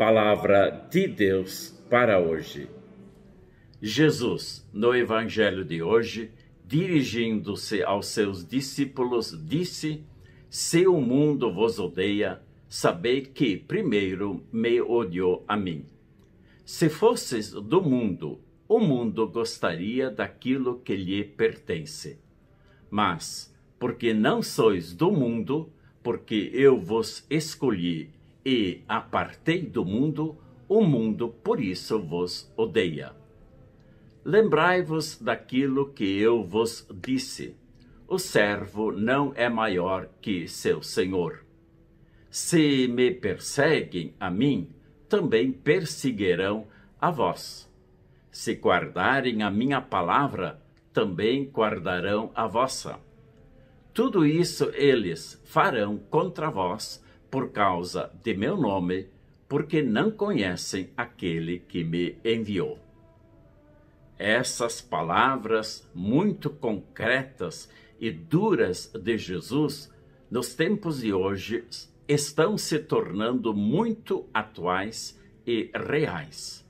palavra de Deus para hoje. Jesus, no evangelho de hoje, dirigindo-se aos seus discípulos, disse: Se o mundo vos odeia, sabei que primeiro me odiou a mim. Se fosses do mundo, o mundo gostaria daquilo que lhe pertence. Mas, porque não sois do mundo, porque eu vos escolhi e apartei do mundo, o mundo por isso vos odeia. Lembrai-vos daquilo que eu vos disse: o servo não é maior que seu senhor. Se me perseguem a mim, também perseguirão a vós. Se guardarem a minha palavra, também guardarão a vossa. Tudo isso eles farão contra vós por causa de meu nome, porque não conhecem aquele que me enviou. Essas palavras muito concretas e duras de Jesus nos tempos de hoje estão se tornando muito atuais e reais.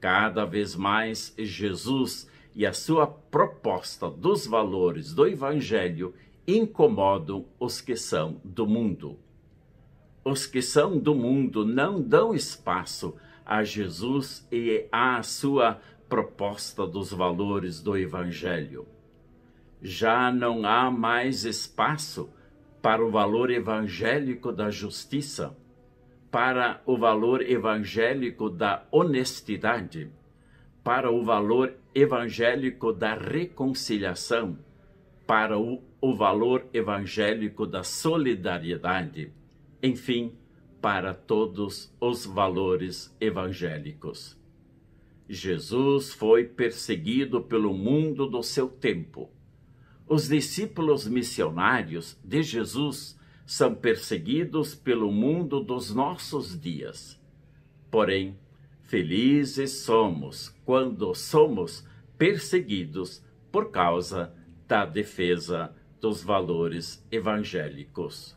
Cada vez mais Jesus e a sua proposta dos valores do Evangelho incomodam os que são do mundo. Os que são do mundo não dão espaço a Jesus e à sua proposta dos valores do Evangelho. Já não há mais espaço para o valor evangélico da justiça, para o valor evangélico da honestidade, para o valor evangélico da reconciliação, para o, o valor evangélico da solidariedade enfim, para todos os valores evangélicos. Jesus foi perseguido pelo mundo do seu tempo. Os discípulos missionários de Jesus são perseguidos pelo mundo dos nossos dias. Porém, felizes somos quando somos perseguidos por causa da defesa dos valores evangélicos